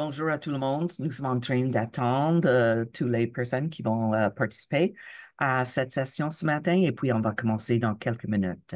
Bonjour à tout le monde. Nous sommes en train d'attendre euh, toutes les personnes qui vont euh, participer à cette session ce matin et puis on va commencer dans quelques minutes.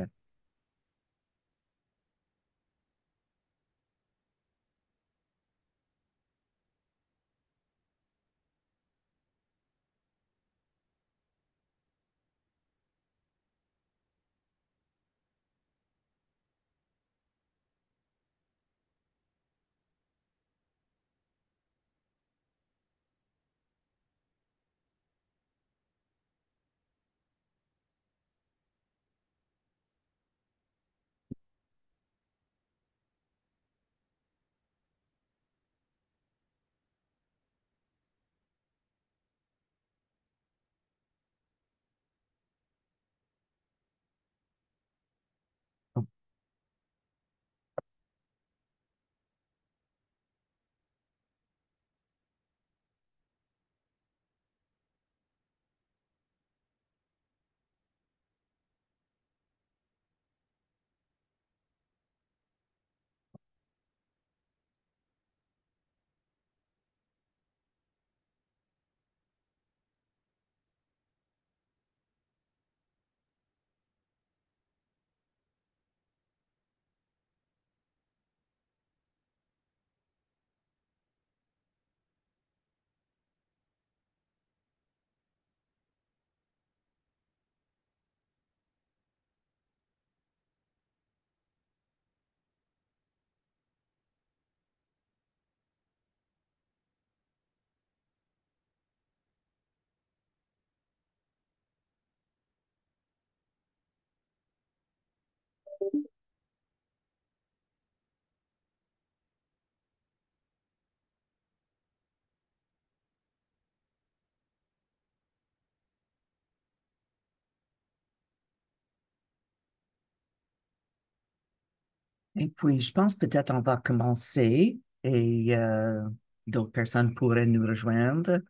Et puis, je pense peut-être on va commencer et euh, d'autres personnes pourraient nous rejoindre.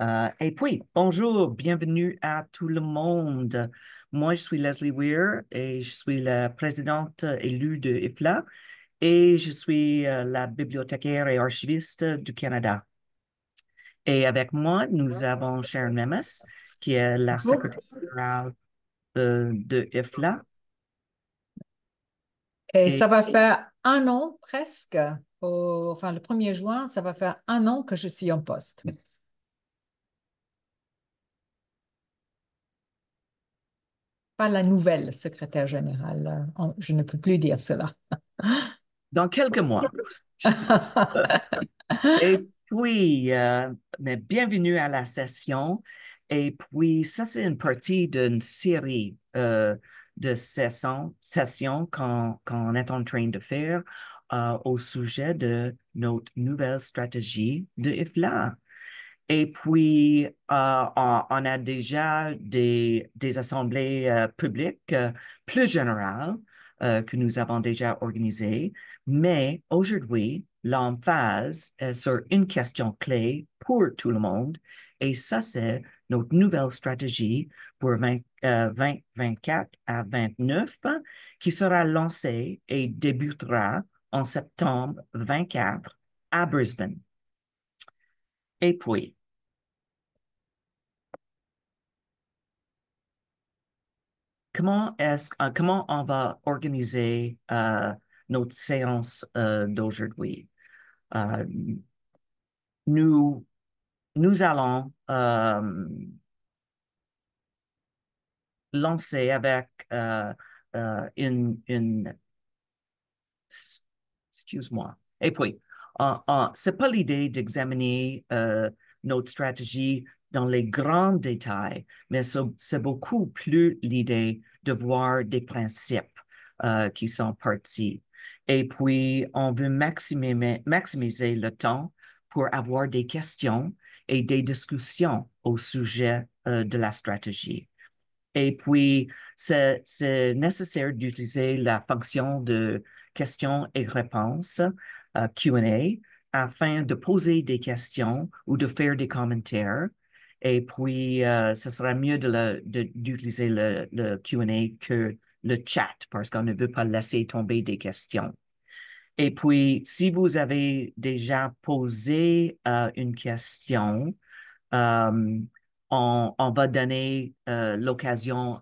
Euh, et puis, bonjour, bienvenue à tout le monde. Moi, je suis Leslie Weir et je suis la présidente élue de IFLA e et je suis euh, la bibliothécaire et archiviste du Canada. Et avec moi, nous avons Sharon Memes, qui est la secrétaire générale euh, de IFLA. E et, ça va faire un an presque, enfin le 1er juin, ça va faire un an que je suis en poste. la nouvelle secrétaire générale. Euh, je ne peux plus dire cela. Dans quelques mois. Et puis, euh, mais bienvenue à la session. Et puis, ça, c'est une partie d'une série euh, de sessions, sessions qu'on est en train de faire au sujet de notre nouvelle stratégie de IFLA. Et puis, euh, on, a déjà des, assemblées euh, publiques euh, plus générales que nous avons déjà organisées. Mais aujourd'hui, l'emphase est sur une question clé pour tout le monde. Et ça, c'est notre nouvelle stratégie pour 2024 à 2029 qui sera lancée et débutera en septembre 24 à Brisbane. Et puis, comment est-ce euh, comment on va organiser euh, notre séance euh, d'aujourd'hui? nous allons lancer avec une, excuse-moi. Et puis, ce n'est pas l'idée d'examiner notre stratégie dans les grands détails, mais c'est beaucoup plus l'idée de voir des principes euh, qui sont partis. Et puis, on veut maximiser, le temps pour avoir des questions et des discussions au sujet euh, de la stratégie. Et puis, c'est nécessaire d'utiliser la fonction de questions et réponses, euh, QA, afin de poser des questions ou de faire des commentaires et puis, euh, ce serait mieux d'utiliser de le, QA que le chat parce qu'on ne veut pas laisser tomber des questions. Et puis, si vous avez déjà posé euh, une question, euh, on, va donner l'occasion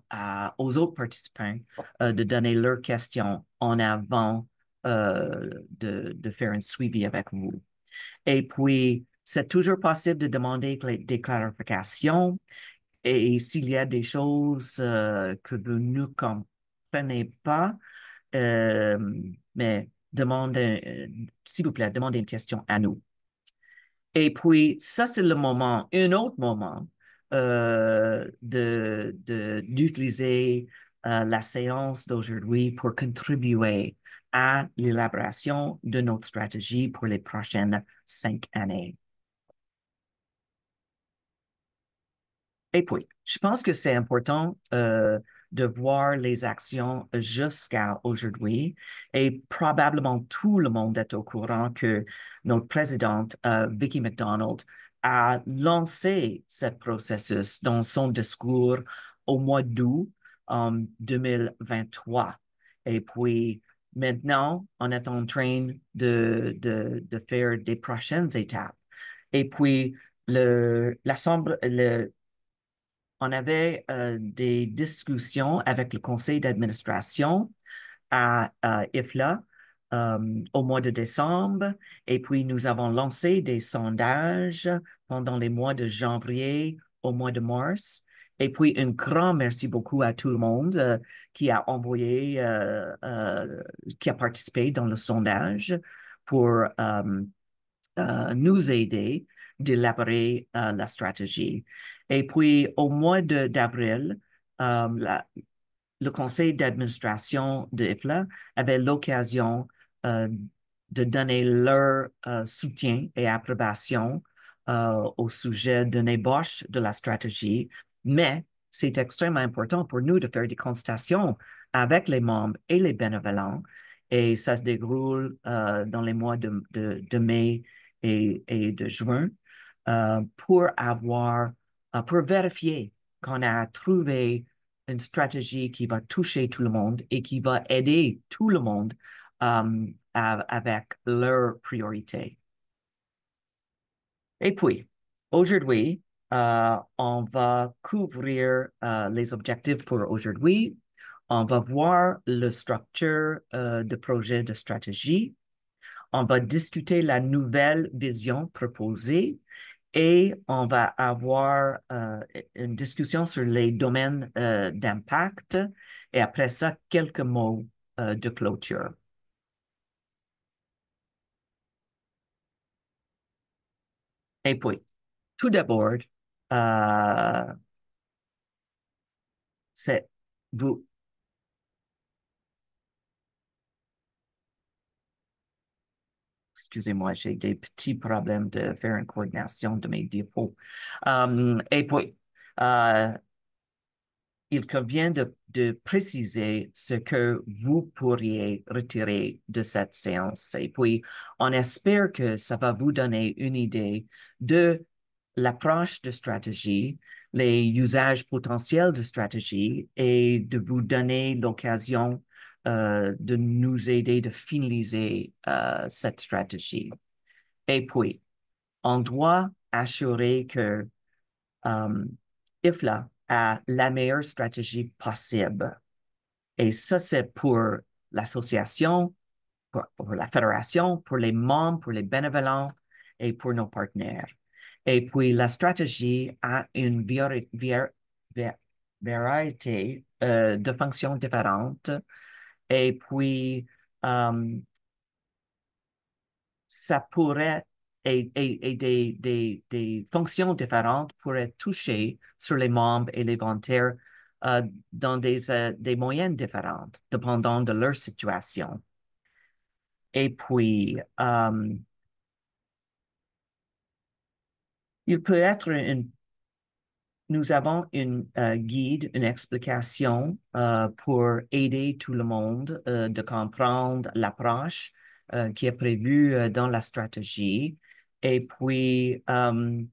aux autres participants de donner leurs questions en avant de, de, faire un suivi avec vous. Et puis, c'est toujours possible de demander des clarifications et, s'il y a des choses euh, que vous ne comprenez pas, euh, mais demandez, euh, s'il vous plaît, demandez une question à nous. Et puis, ça, c'est le moment, un autre moment de, d'utiliser la séance d'aujourd'hui pour contribuer à l'élaboration de notre stratégie pour les prochaines cinq années. Et puis, je pense que c'est important euh, de voir les actions jusqu'à aujourd'hui et probablement tout le monde est au courant que notre présidente, euh, Vicky McDonald, a lancé ce processus dans son discours au mois d'août en 2023. Et puis, maintenant, on est en train de, de, de faire des prochaines étapes. Et puis, le l'Assemblée, le, on avait euh, des discussions avec le conseil d'administration à, IFLA euh, au mois de décembre et puis nous avons lancé des sondages pendant les mois de janvier au mois de mars. Et puis, un grand merci beaucoup à tout le monde euh, qui a envoyé, qui a participé dans le sondage pour nous aider d'élaborer la stratégie. Et puis, au mois d'avril, euh, le conseil d'administration de IPLA avait l'occasion euh, de donner leur euh, soutien et approbation au sujet d'une ébauche de la stratégie. Mais c'est extrêmement important pour nous de faire des consultations avec les membres et les bénévoles, Et ça se déroule dans les mois de, mai et, et, de juin pour avoir euh, pour vérifier qu'on a trouvé une stratégie qui va toucher tout le monde et qui va aider tout le monde euh, avec leurs priorités. Et puis, aujourd'hui, euh, on va couvrir les objectifs pour aujourd'hui. On va voir la structure du de projet de stratégie. On va discuter la nouvelle vision proposée et on va avoir euh, une discussion sur les domaines euh, d'impact et après ça, quelques mots euh, de clôture. Et puis, tout d'abord, c'est vous excusez-moi, j'ai des petits problèmes de faire une coordination de mes dépôts. Hum, et puis, euh, il convient de, de, préciser ce que vous pourriez retirer de cette séance. Et puis, on espère que ça va vous donner une idée de l'approche de stratégie, les usages potentiels de stratégie et de vous donner l'occasion euh, de nous aider de finaliser euh, cette stratégie. Et puis, on doit assurer que euh, IFLA a la meilleure stratégie possible. Et ça, c'est pour l'association, pour, la fédération, pour les membres, pour les bénévoles et pour nos partenaires. Et puis, la stratégie a une variété de fonctions différentes et puis, euh, ça pourrait, et, des, des, fonctions différentes pourraient toucher sur les membres et les volontaires euh, dans des, euh, des moyennes différentes, dépendant de leur situation. Et puis, il peut être une nous avons une euh, guide, une explication euh, pour aider tout le monde à euh, de comprendre l'approche qui est prévue dans la stratégie. Et puis, on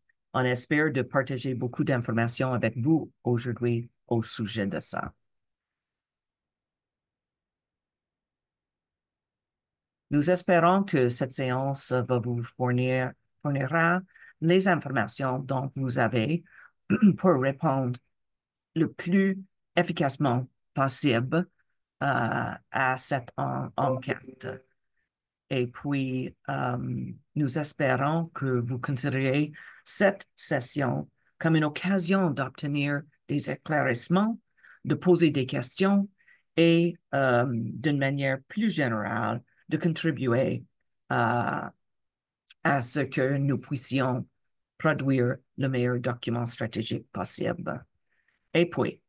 espère de partager beaucoup d'informations avec vous aujourd'hui au sujet de ça. Nous espérons que cette séance va vous fournir, fournira les informations dont vous avez pour répondre le plus efficacement possible euh, à cette enquête. Et puis, euh, nous espérons que vous considérez cette session comme une occasion d'obtenir des éclaircissements, de poser des questions et, euh, d'une manière plus générale, de contribuer à ce que nous puissions produire le meilleur document stratégique possible. Et puis,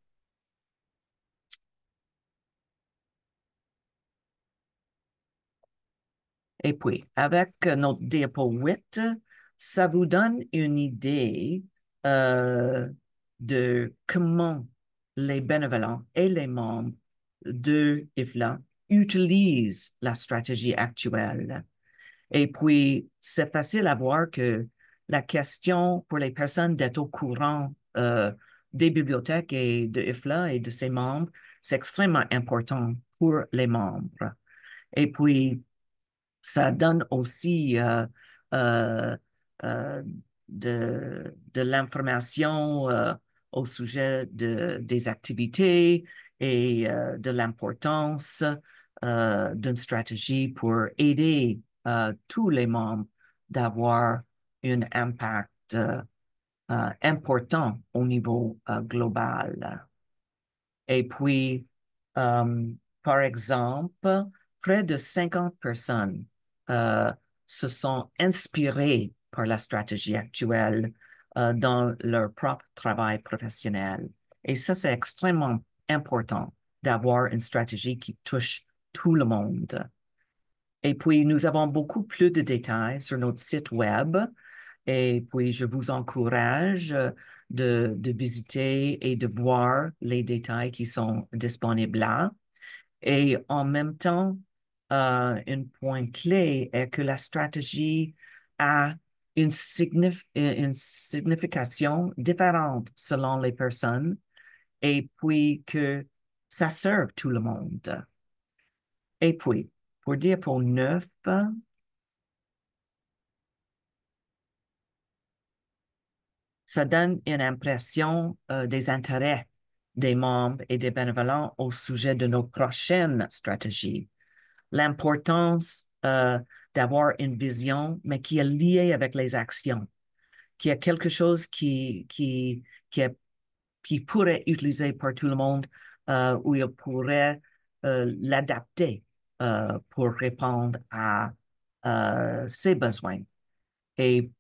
et puis, avec notre diapo 8, ça vous donne une idée euh, de comment les bénévolents et les membres de IFLA utilisent la stratégie actuelle. Et puis, c'est facile à voir que la question pour les personnes d'être au courant euh, des bibliothèques et de IFLA et de ses membres, c'est extrêmement important pour les membres. Et puis, ça donne aussi euh, euh, de, l'information au sujet des activités et de l'importance d'une stratégie pour aider tous les membres d'avoir un impact euh, euh, important au niveau euh, global. Et puis, par exemple, près de 50 personnes se sont inspirées par la stratégie actuelle dans leur propre travail professionnel. Et ça, c'est extrêmement important d'avoir une stratégie qui touche tout le monde. Et puis, nous avons beaucoup plus de détails sur notre site web et puis, je vous encourage euh, de, de visiter et de voir les détails qui sont disponibles là. Et en même temps, euh, un point clé est que la stratégie a une, euh, une signification différente selon les personnes et puis que ça serve tout le monde. Et puis, pour dire pour neuf, ça donne une impression euh, des intérêts des membres et des bénévoles au sujet de nos prochaines stratégies. L'importance euh, d'avoir une vision, mais qui est liée avec les actions, qui est quelque chose qui, qui, pourrait être utilisé par tout le monde où euh, ou il pourrait l'adapter pour répondre à ses besoins et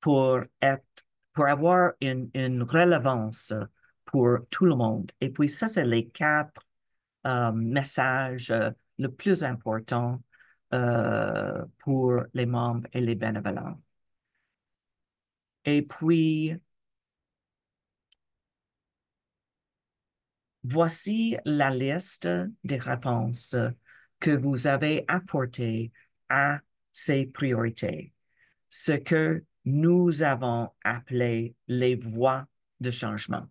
pour être pour avoir une, une relevance pour tout le monde. Et puis ça, c'est les quatre euh, messages euh, les plus importants euh, pour les membres et les bénévoles. Et puis, voici la liste des réponses que vous avez apportées à ces priorités. Ce que nous avons appelé les voies de changement.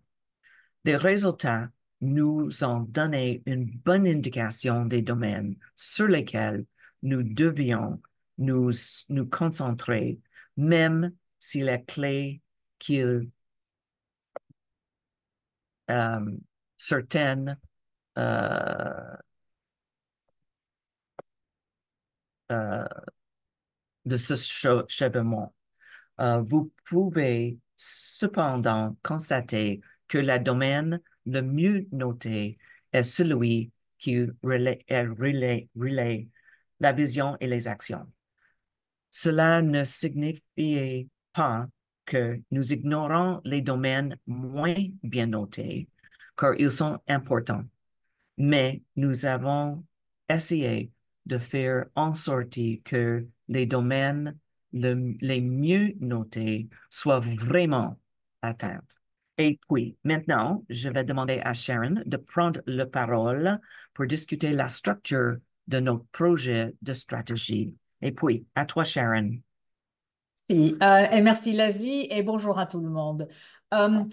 Les résultats nous ont donné une bonne indication des domaines sur lesquels nous devions nous, nous concentrer, même si la clé qu'il euh, certaines euh, euh, de ce chevement. Euh, vous pouvez cependant constater que le domaine le mieux noté est celui qui relaie, la vision et les actions. Cela ne signifie pas que nous ignorons les domaines moins bien notés, car ils sont importants. Mais nous avons essayé de faire en sorte que les domaines les mieux notés soient vraiment atteintes. Et puis, maintenant, je vais demander à Sharon de prendre la parole pour discuter la structure de notre projet de stratégie. Et puis, à toi, Sharon. Merci, euh, et merci Leslie et bonjour à tout le monde. Euh,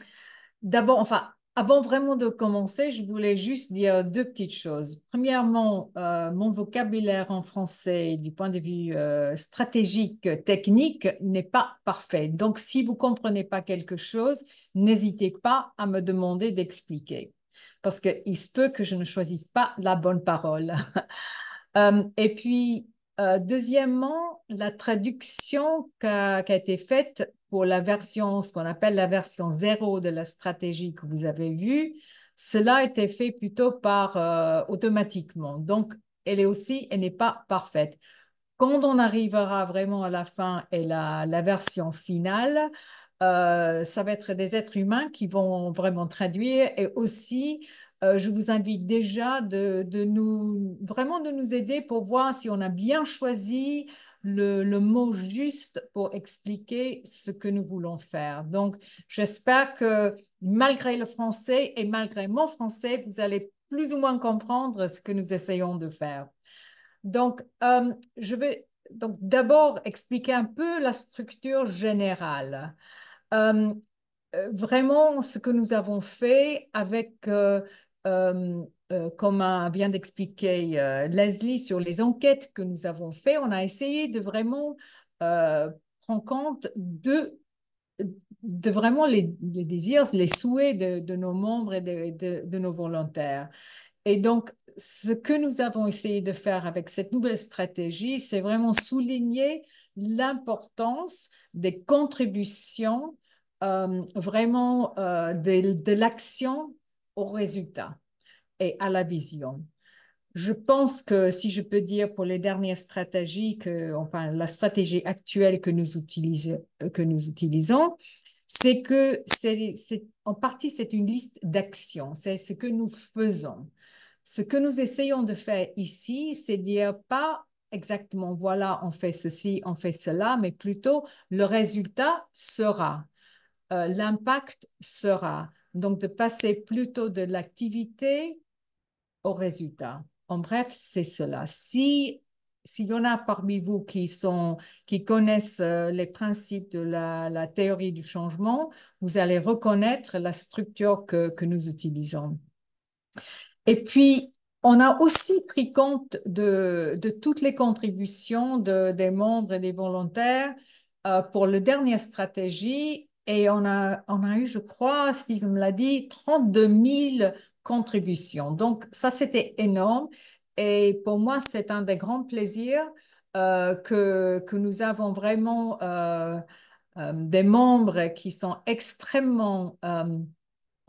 d'abord, enfin, avant vraiment de commencer, je voulais juste dire deux petites choses. Premièrement, euh, mon vocabulaire en français du point de vue euh, stratégique, technique, n'est pas parfait. Donc, si vous comprenez pas quelque chose, n'hésitez pas à me demander d'expliquer, parce qu'il se peut que je ne choisisse pas la bonne parole. Euh, et puis, euh, deuxièmement, la traduction qui a, été faite pour la version, ce qu'on appelle la version zéro de la stratégie que vous avez vue, cela a été fait plutôt par euh, automatiquement. Donc, elle est aussi, elle n'est pas parfaite. Quand on arrivera vraiment à la fin et la, la version finale, euh, ça va être des êtres humains qui vont vraiment traduire et aussi euh, je vous invite déjà de, de, nous vraiment de nous aider pour voir si on a bien choisi le, le mot juste pour expliquer ce que nous voulons faire. Donc, j'espère que malgré le français et malgré mon français, vous allez plus ou moins comprendre ce que nous essayons de faire. Donc, euh, je vais donc d'abord expliquer un peu la structure générale. Euh, vraiment ce que nous avons fait avec euh, euh, comme vient d'expliquer euh, Leslie sur les enquêtes que nous avons faites, on a essayé de vraiment prendre compte de, vraiment les, désirs, les souhaits de, nos membres et de, nos volontaires. Et donc, ce que nous avons essayé de faire avec cette nouvelle stratégie, c'est vraiment souligner l'importance des contributions, vraiment de, de l'action au résultat à la vision. Je pense que si je peux dire pour les dernières stratégies, que, enfin la stratégie actuelle que nous, que nous utilisons, c'est que c'est en partie c'est une liste d'actions, c'est ce que nous faisons. Ce que nous essayons de faire ici, c'est dire pas exactement voilà, on fait ceci, on fait cela, mais plutôt le résultat sera, euh, l'impact sera. Donc de passer plutôt de l'activité au résultat. En bref, c'est cela. Si s'il y en a parmi vous qui sont qui connaissent euh, les principes de la, théorie du changement, vous allez reconnaître la structure que, nous utilisons. Et puis, on a aussi pris compte de, toutes les contributions de, des membres et des volontaires euh, pour la dernière stratégie. Et on a, on a eu, je crois, Steve me l'a dit, 32 000 contribution. Donc, ça, c'était énorme. Et pour moi, c'est un des grands plaisirs euh, que, que nous avons vraiment euh, euh, des membres qui sont extrêmement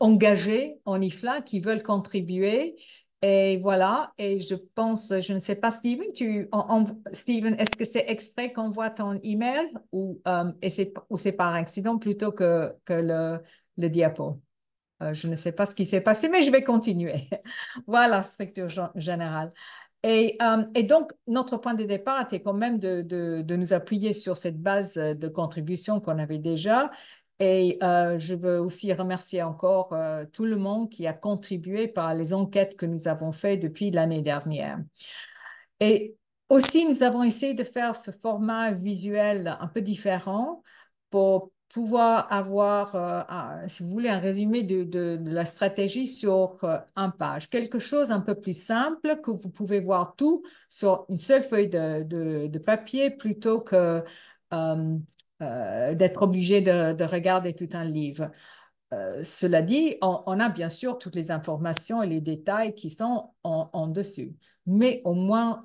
engagés en IFLA, qui veulent contribuer. Et voilà, et je pense, je ne sais pas, Steven, tu, Steven, est-ce que c'est exprès qu'on voit ton email ou, c'est, ou c'est par accident plutôt que, que le diapo? Euh, je ne sais pas ce qui s'est passé, mais je vais continuer. voilà, structure générale. Et, euh, et, donc, notre point de départ était quand même de, nous appuyer sur cette base de contribution qu'on avait déjà. Et euh, je veux aussi remercier encore tout le monde qui a contribué par les enquêtes que nous avons faites depuis l'année dernière. Et aussi, nous avons essayé de faire ce format visuel un peu différent pour pouvoir avoir, euh, si vous voulez, un résumé de, la stratégie sur une euh, un page. Quelque chose un peu plus simple que vous pouvez voir tout sur une seule feuille de, papier plutôt que euh, d'être obligé de, regarder tout un livre. cela dit, on, a bien sûr toutes les informations et les détails qui sont en, dessus, mais au moins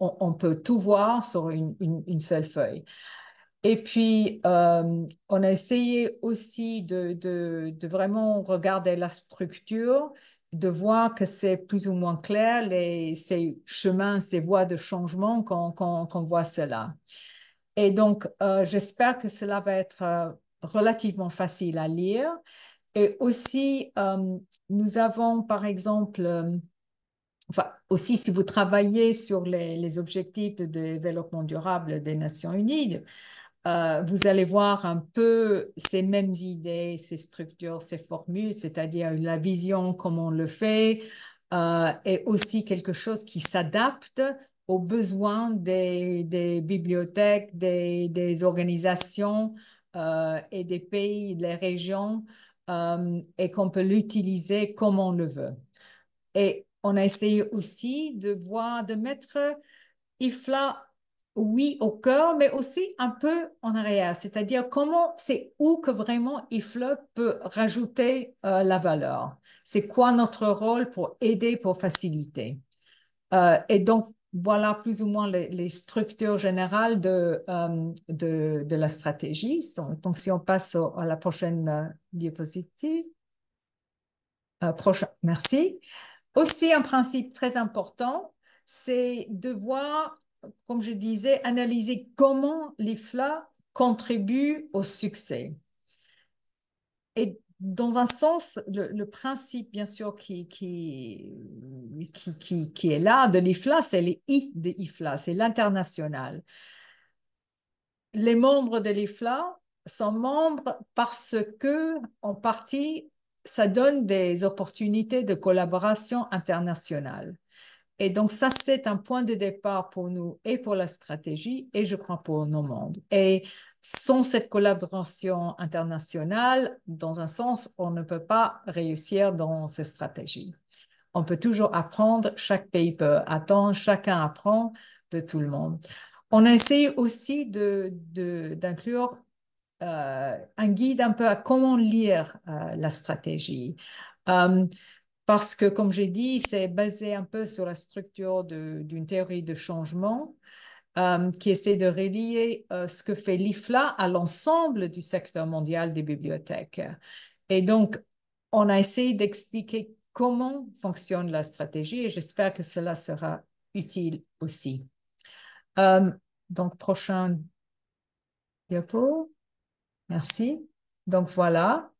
on, peut tout voir sur une seule feuille. Et puis, euh, on a essayé aussi de, de, vraiment regarder la structure, de voir que c'est plus ou moins clair, les, ces chemins, ces voies de changement qu'on qu voit cela. Et donc, euh, j'espère que cela va être euh, relativement facile à lire. Et aussi, nous avons, par exemple, aussi si vous travaillez sur les, les objectifs de développement durable des Nations Unies, euh, vous allez voir un peu ces mêmes idées, ces structures, ces formules, c'est-à-dire la vision, comment on le fait, euh, et aussi quelque chose qui s'adapte aux besoins des, bibliothèques, des, organisations euh, et des pays, des régions, et qu'on peut l'utiliser comme on le veut. Et on a essayé aussi de voir, de mettre IFLA oui, au cœur, mais aussi un peu en arrière. C'est-à-dire comment, c'est où que vraiment IFLE peut rajouter euh, la valeur. C'est quoi notre rôle pour aider, pour faciliter. Euh, et donc, voilà plus ou moins les, structures générales euh, de, de, la stratégie. Donc, si on passe à la prochaine diapositive. prochain, merci. Aussi, un principe très important, c'est de voir comme je disais, analyser comment l'IFLA contribue au succès. Et dans un sens, le, principe, bien sûr, qui, qui, est là de l'IFLA, c'est les de l'IFLA, c'est l'international. Les membres de l'IFLA sont membres parce que, en partie, ça donne des opportunités de collaboration internationale. Et donc ça, c'est un point de départ pour nous et pour la stratégie et je crois pour nos membres. Et sans cette collaboration internationale, dans un sens, on ne peut pas réussir dans cette stratégie. On peut toujours apprendre, chaque pays peut attendre, chacun apprend de tout le monde. On a essayé aussi d'inclure de, d'inclure euh, un guide un peu à comment lire euh, la stratégie. Euh, parce que, comme j'ai dit, c'est basé un peu sur la structure d'une théorie de changement euh, qui essaie de relier euh, ce que fait l'IFLA à l'ensemble du secteur mondial des bibliothèques. Et donc, on a essayé d'expliquer comment fonctionne la stratégie et j'espère que cela sera utile aussi. Euh, donc, prochain diapo. Merci. Donc, voilà.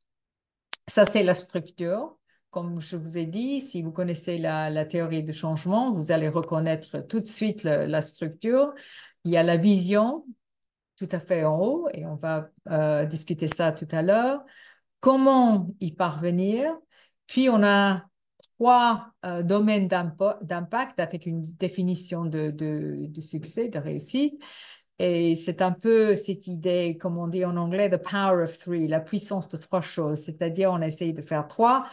Ça, c'est la structure comme je vous ai dit, si vous connaissez la, théorie du changement, vous allez reconnaître tout de suite la structure. Il y a la vision tout à fait en haut, et on va euh, discuter ça tout à l'heure. Comment y parvenir Puis on a trois euh, domaines d'impact avec une définition de, de, succès, de réussite. Et c'est un peu cette idée, comme on dit en anglais, the power of three, la puissance de trois choses. C'est-à-dire, on essaye de faire trois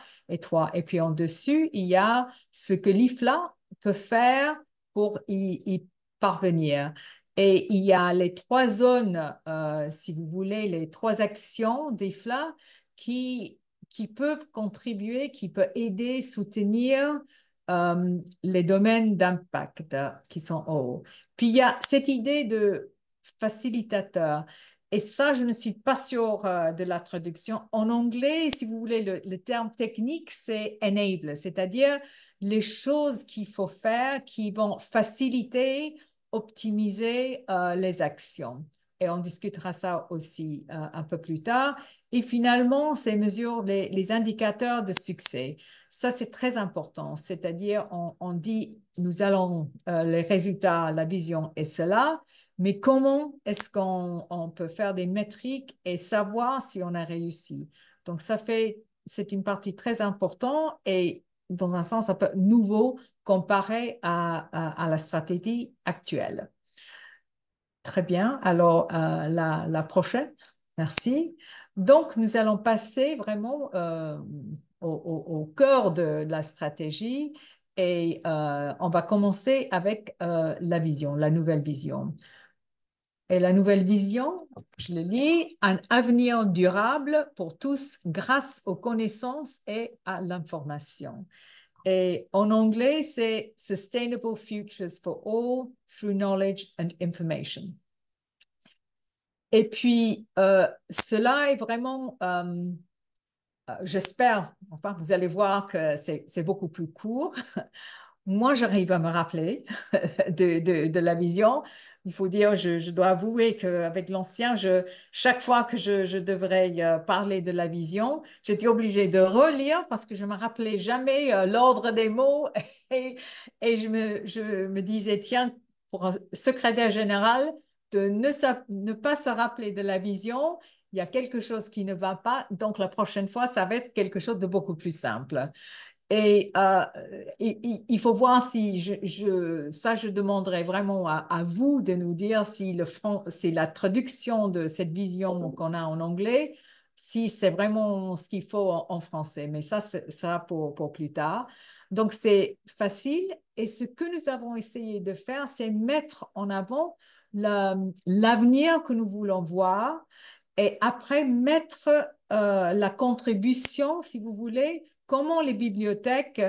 et puis en dessus, il y a ce que l'IFLA peut faire pour y, parvenir. Et il y a les trois zones, euh, si vous voulez, les trois actions d'IFLA qui, qui peuvent contribuer, qui peuvent aider, soutenir euh, les domaines d'impact qui sont en haut. Puis il y a cette idée de facilitateur. Et ça, je ne suis pas sûre euh, de la traduction. En anglais, si vous voulez, le, terme technique, c'est enable, c'est-à-dire les choses qu'il faut faire qui vont faciliter, optimiser euh, les actions. Et on discutera ça aussi euh, un peu plus tard. Et finalement, ces mesures, les, indicateurs de succès. Ça, c'est très important. C'est-à-dire, on, dit, nous allons, les résultats, la vision et cela mais comment est-ce qu'on peut faire des métriques et savoir si on a réussi Donc, ça fait, c'est une partie très importante et dans un sens un peu nouveau comparé à, la stratégie actuelle. Très bien. Alors, euh, la, prochaine. Merci. Donc, nous allons passer vraiment euh, au, cœur de, la stratégie et euh, on va commencer avec la vision, la nouvelle vision. Et la nouvelle vision, je le lis, un avenir durable pour tous grâce aux connaissances et à l'information. Et en anglais, c'est Sustainable Futures for All Through Knowledge and Information. Et puis, euh, cela est vraiment, euh, euh, j'espère, enfin, vous allez voir que c'est beaucoup plus court. Moi, j'arrive à me rappeler de, la vision, il faut dire, je, dois avouer qu'avec l'ancien, je, chaque fois que je, devrais euh, parler de la vision, j'étais obligée de relire parce que je ne me rappelais jamais euh, l'ordre des mots et, je, me, disais, tiens, pour un secrétaire général, de ne, ne pas se rappeler de la vision, il y a quelque chose qui ne va pas, donc la prochaine fois, ça va être quelque chose de beaucoup plus simple. Et, euh, il faut voir si, je, ça je demanderai vraiment à, vous de nous dire si le c'est la traduction de cette vision qu'on a en anglais, si c'est vraiment ce qu'il faut en, français. Mais ça, c'est sera pour, pour plus tard. Donc c'est facile. Et ce que nous avons essayé de faire, c'est mettre en avant l'avenir que nous voulons voir et après mettre euh, la contribution, si vous voulez, comment les bibliothèques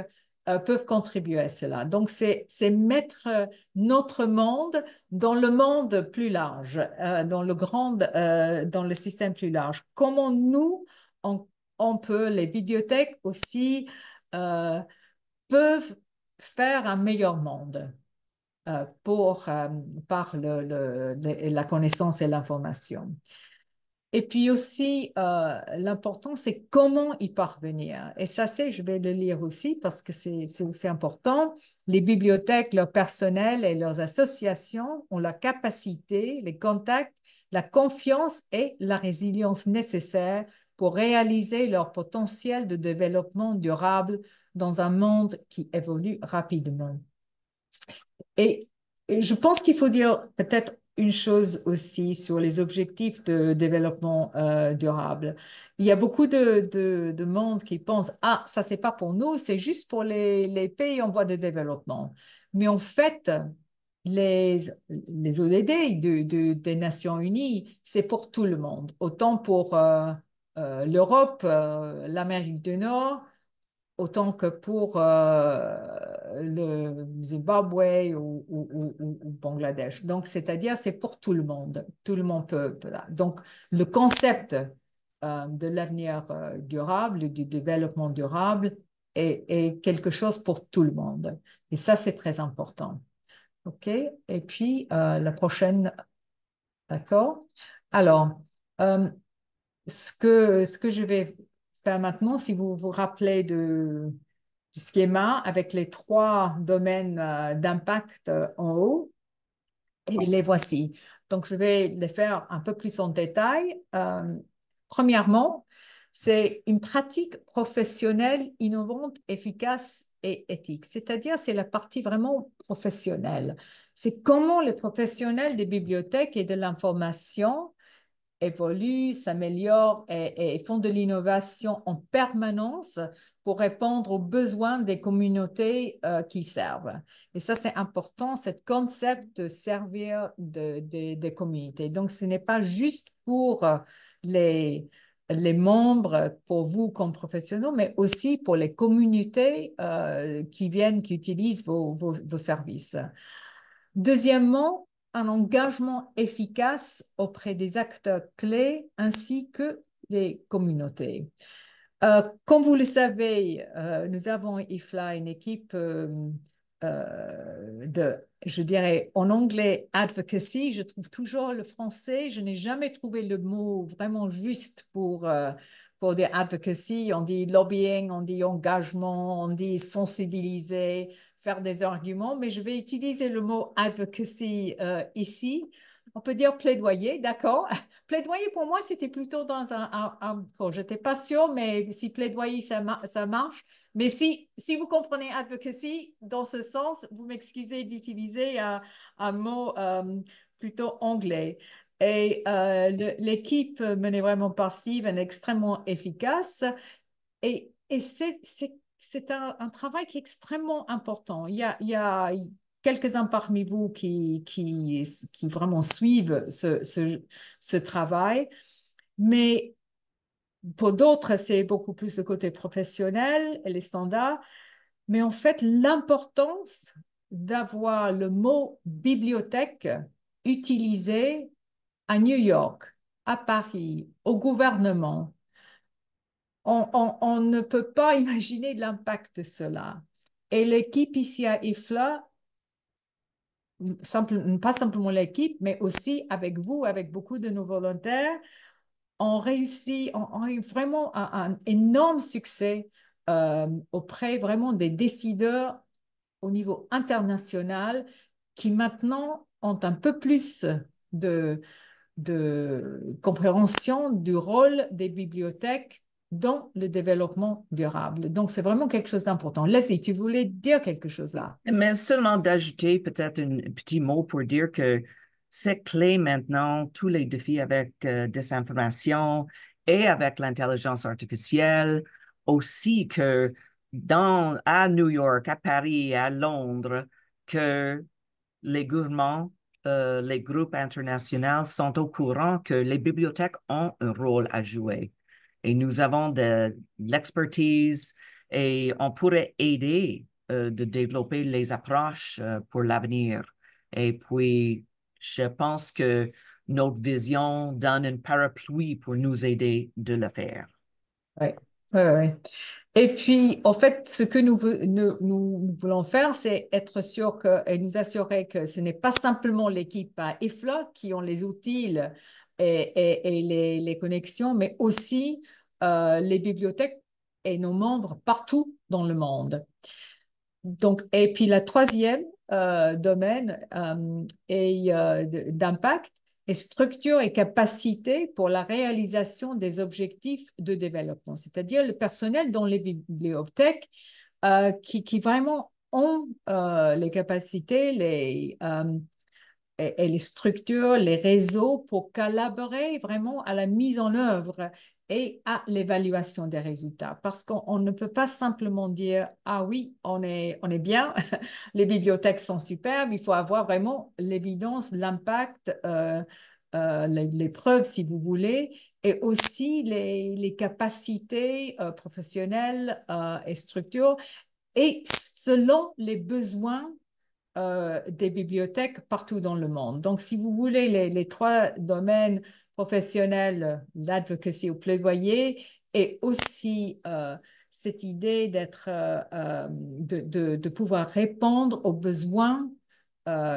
euh, peuvent contribuer à cela. Donc, c'est mettre euh, notre monde dans le monde plus large, euh, dans, le grand, dans le système plus large. Comment nous, on, peut, les bibliothèques aussi, peuvent faire un meilleur monde par la connaissance et l'information. Et puis aussi, euh, l'important, c'est comment y parvenir. Et ça, c'est, je vais le lire aussi parce que c'est aussi important. Les bibliothèques, leur personnel et leurs associations ont la capacité, les contacts, la confiance et la résilience nécessaires pour réaliser leur potentiel de développement durable dans un monde qui évolue rapidement. Et je pense qu'il faut dire peut-être une chose aussi sur les objectifs de développement euh, durable. Il y a beaucoup de, monde qui pense ah ça c'est pas pour nous, c'est juste pour les, pays en voie de développement. Mais en fait, les, les ODD des Nations Unies, c'est pour tout le monde, autant pour euh, euh, l'Europe, l'Amérique du Nord, autant que pour le Zimbabwe ou, Bangladesh. Donc, c'est-à-dire, c'est pour tout le monde. Tout le monde peut. Donc, le concept euh, de l'avenir euh, durable, du développement durable, est, quelque chose pour tout le monde. Et ça, c'est très important. OK? Et puis, euh, la prochaine. D'accord? Alors, ce, que, ce que je vais faire maintenant, si vous vous rappelez de schéma avec les trois domaines euh, d'impact euh, en haut. Et les voici. Donc, je vais les faire un peu plus en détail. Euh, premièrement, c'est une pratique professionnelle innovante, efficace et éthique. C'est-à-dire, c'est la partie vraiment professionnelle. C'est comment les professionnels des bibliothèques et de l'information évoluent, s'améliorent et, font de l'innovation en permanence pour répondre aux besoins des communautés euh, qui servent. Et ça, c'est important, ce concept de servir des communautés. Donc, ce n'est pas juste pour euh, les, membres, pour vous comme professionnels, mais aussi pour les communautés euh, qui viennent, qui utilisent vos services. Deuxièmement, un engagement efficace auprès des acteurs clés ainsi que des communautés. Euh, comme vous le savez, euh, nous avons IFLA, une équipe euh, de, je dirais en anglais, advocacy. Je trouve toujours le français, je n'ai jamais trouvé le mot vraiment juste pour, pour advocacy. On dit lobbying, on dit engagement, on dit sensibiliser, faire des arguments, mais je vais utiliser le mot advocacy ici on peut dire plaidoyer, d'accord. plaidoyer pour moi, c'était plutôt dans un, je n'étais pas sûre, mais si plaidoyer, ça, ça marche. Mais si, si vous comprenez advocacy dans ce sens, vous m'excusez d'utiliser un, mot euh, plutôt anglais. Et euh, l'équipe menée vraiment passive est extrêmement efficace. Et, c'est un, travail qui est extrêmement important. Il y a, il y a quelques-uns parmi vous qui, qui, qui vraiment suivent ce, ce, travail, mais pour d'autres, c'est beaucoup plus le côté professionnel et les standards. Mais en fait, l'importance d'avoir le mot bibliothèque utilisé à New York, à Paris, au gouvernement, on, on, on ne peut pas imaginer l'impact de cela. Et l'équipe ici à IFLA pas simplement l'équipe, mais aussi avec vous, avec beaucoup de nos volontaires, ont réussi, ont eu vraiment un, un énorme succès euh, auprès vraiment des décideurs au niveau international qui maintenant ont un peu plus de, de compréhension du rôle des bibliothèques dans le développement durable. Donc, c'est vraiment quelque chose d'important. Leslie, tu voulais dire quelque chose là? Mais seulement d'ajouter peut-être un petit mot pour dire que c'est clé maintenant, tous les défis avec euh, désinformation et avec l'intelligence artificielle, aussi que dans, à New York, à Paris, à Londres, que les gouvernements, euh, les groupes internationaux sont au courant que les bibliothèques ont un rôle à jouer et nous avons de, l'expertise et on pourrait aider euh, de développer les approches euh, pour l'avenir. Et puis, je pense que notre vision donne un parapluie pour nous aider de le faire. Oui, oui, oui. Et puis, en fait, ce que nous, voulons faire, c'est être sûr que, et nous assurer que ce n'est pas simplement l'équipe à qui ont les outils et, et, les, les, connexions, mais aussi euh, les bibliothèques et nos membres partout dans le monde. Donc, et puis la troisième euh, domaine euh, d'impact est structure et capacité pour la réalisation des objectifs de développement, c'est-à-dire le personnel dans les bibliothèques qui, qui vraiment ont les capacités, les, et, les structures, les réseaux pour collaborer vraiment à la mise en œuvre et à l'évaluation des résultats. Parce qu'on ne peut pas simplement dire, ah oui, on est, on est bien, les bibliothèques sont superbes, il faut avoir vraiment l'évidence, l'impact, euh, euh, les, preuves, si vous voulez, et aussi les, capacités euh, professionnelles et structures, et selon les besoins euh, des bibliothèques partout dans le monde. Donc, si vous voulez les, trois domaines professionnels, l'advocacy au plaidoyer et aussi euh, cette idée d'être, euh, de, de, pouvoir répondre aux besoins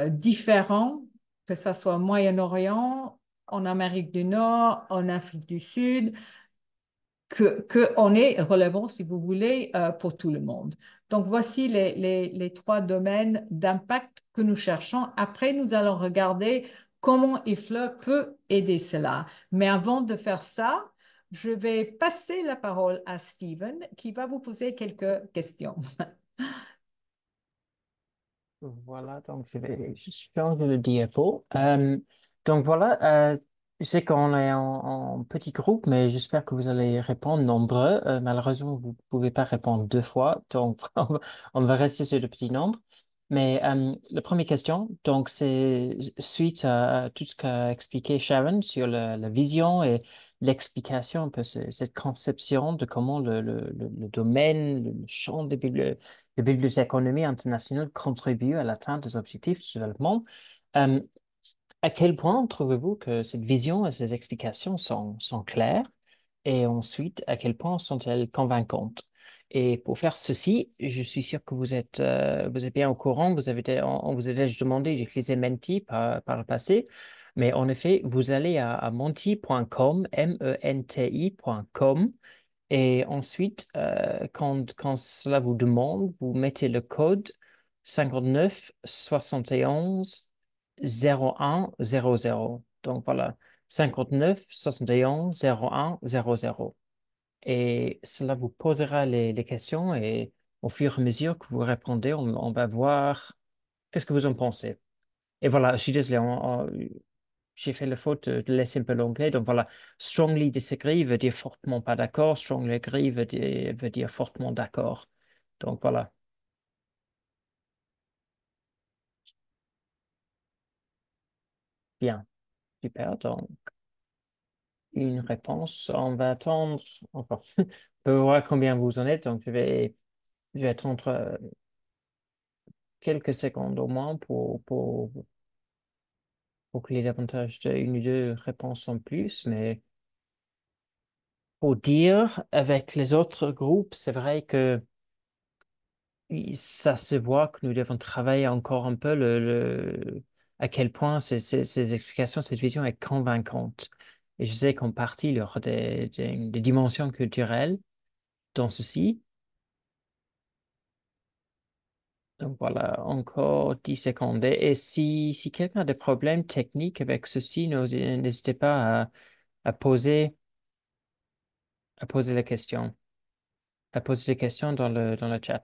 différents, que ce soit au Moyen-Orient, en Amérique du Nord, en Afrique du Sud, que qu'on est relevant, si vous voulez, euh, pour tout le monde. Donc, voici les, les, les trois domaines d'impact que nous cherchons. Après, nous allons regarder comment Ifle peut aider cela. Mais avant de faire ça, je vais passer la parole à Steven qui va vous poser quelques questions. Voilà, donc je vais changer le diapo. Euh, donc voilà, euh, je sais qu'on est en, petit groupe, mais j'espère que vous allez répondre nombreux. Euh, malheureusement, vous ne pouvez pas répondre deux fois, donc on va, rester sur le petit nombre. Mais euh, la première question, donc c'est suite à tout ce qu'a expliqué Sharon sur la, vision et l'explication, un cette conception de comment le, domaine, le champ des bibliothèques de internationales internationale contribue à l'atteinte des objectifs de développement. Euh, à quel point trouvez-vous que cette vision et ces explications sont, claires et ensuite à quel point sont-elles convaincantes et pour faire ceci, je suis sûr que vous êtes, euh, vous êtes bien au courant, vous avez, on, vous a déjà demandé d'utiliser Menti par, le passé, mais en effet, vous allez à, menti.com, M-E-N-T-I.com, e et ensuite, euh, quand, cela vous demande, vous mettez le code 5971... 0100. Donc voilà, 59 71 0100 Et cela vous posera les, questions et au fur et à mesure que vous répondez, on, va voir qu'est-ce que vous en pensez. Et voilà, je suis désolé, j'ai fait la faute de laisser un peu l'onglet Donc voilà, strongly disagree veut dire fortement pas d'accord, strongly agree veut dire fortement d'accord. Donc voilà. Bien, super. Donc, une réponse. On va attendre, encore. on peut voir combien vous en êtes. Donc, je vais, je vais attendre euh, quelques secondes au moins pour, pour, pour qu'il y ait davantage d'une ou deux réponses en plus. Mais pour dire, avec les autres groupes, c'est vrai que ça se voit que nous devons travailler encore un peu le, le à quel point ces, ces, explications, cette vision est convaincante. Et je sais qu'en partie, il des, dimensions culturelles dans ceci. Donc voilà, encore 10 secondes. Et si, si quelqu'un a des problèmes techniques avec ceci, n'hésitez pas à, poser, à poser la questions. À poser les questions dans le, dans le chat.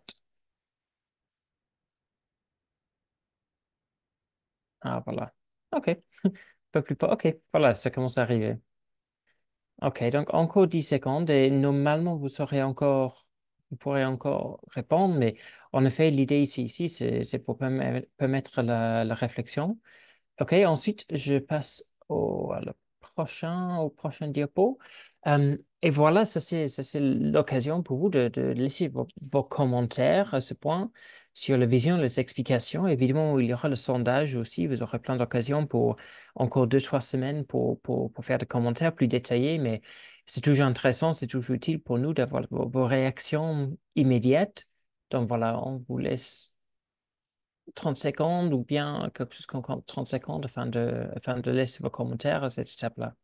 Ah, voilà. OK. Peu plus OK, voilà, ça commence à arriver. OK, donc encore 10 secondes et normalement, vous saurez encore, vous pourrez encore répondre, mais en effet, l'idée ici, c'est pour permettre la, réflexion. OK, ensuite, je passe au, prochain, au prochain diapo. Euh, et voilà, ça c'est l'occasion pour vous de, laisser vos commentaires à ce point sur la vision, les explications. Évidemment, il y aura le sondage aussi. Vous aurez plein d'occasions pour encore deux, trois semaines pour, pour, faire des commentaires plus détaillés, mais c'est toujours intéressant, c'est toujours utile pour nous d'avoir vos, réactions immédiates. Donc voilà, on vous laisse 30 secondes ou bien quelque chose comme 30 secondes afin de, afin de laisser vos commentaires à cette étape-là.